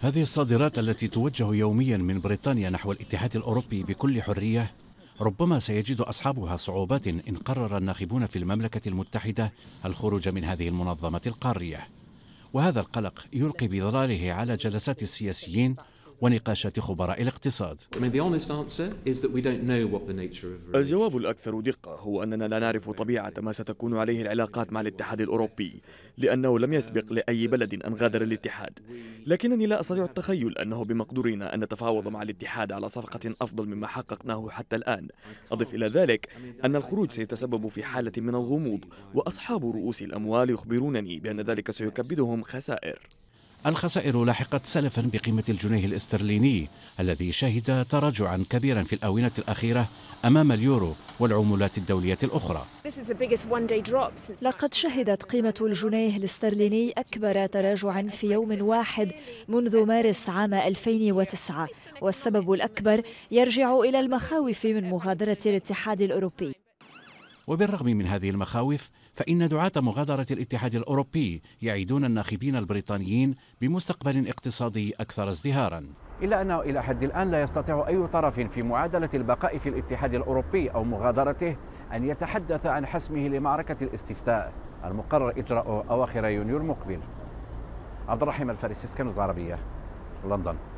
هذه الصادرات التي توجه يوميا من بريطانيا نحو الاتحاد الأوروبي بكل حرية ربما سيجد أصحابها صعوبات إن قرر الناخبون في المملكة المتحدة الخروج من هذه المنظمة القارية وهذا القلق يلقي بظلاله على جلسات السياسيين ونقاشات خبراء الاقتصاد الجواب الأكثر دقة هو أننا لا نعرف طبيعة ما ستكون عليه العلاقات مع الاتحاد الأوروبي لأنه لم يسبق لأي بلد أن غادر الاتحاد لكنني لا أستطيع التخيل أنه بمقدورنا أن نتفاوض مع الاتحاد على صفقة أفضل مما حققناه حتى الآن أضف إلى ذلك أن الخروج سيتسبب في حالة من الغموض وأصحاب رؤوس الأموال يخبرونني بأن ذلك سيكبدهم خسائر الخسائر لاحقت سلفا بقيمة الجنيه الاسترليني الذي شهد تراجعا كبيرا في الآونة الأخيرة أمام اليورو والعملات الدولية الأخرى لقد شهدت قيمة الجنيه الاسترليني أكبر تراجعا في يوم واحد منذ مارس عام 2009 والسبب الأكبر يرجع إلى المخاوف من مغادرة الاتحاد الأوروبي وبالرغم من هذه المخاوف فإن دعاة مغادرة الاتحاد الأوروبي يعيدون الناخبين البريطانيين بمستقبل اقتصادي أكثر ازدهاراً إلا أنه إلى حد الآن لا يستطيع أي طرف في معادلة البقاء في الاتحاد الأوروبي أو مغادرته أن يتحدث عن حسمه لمعركة الاستفتاء المقرر إجراءه أواخر يونيو المقبل عبد الرحيم الفارسي سكان العربية لندن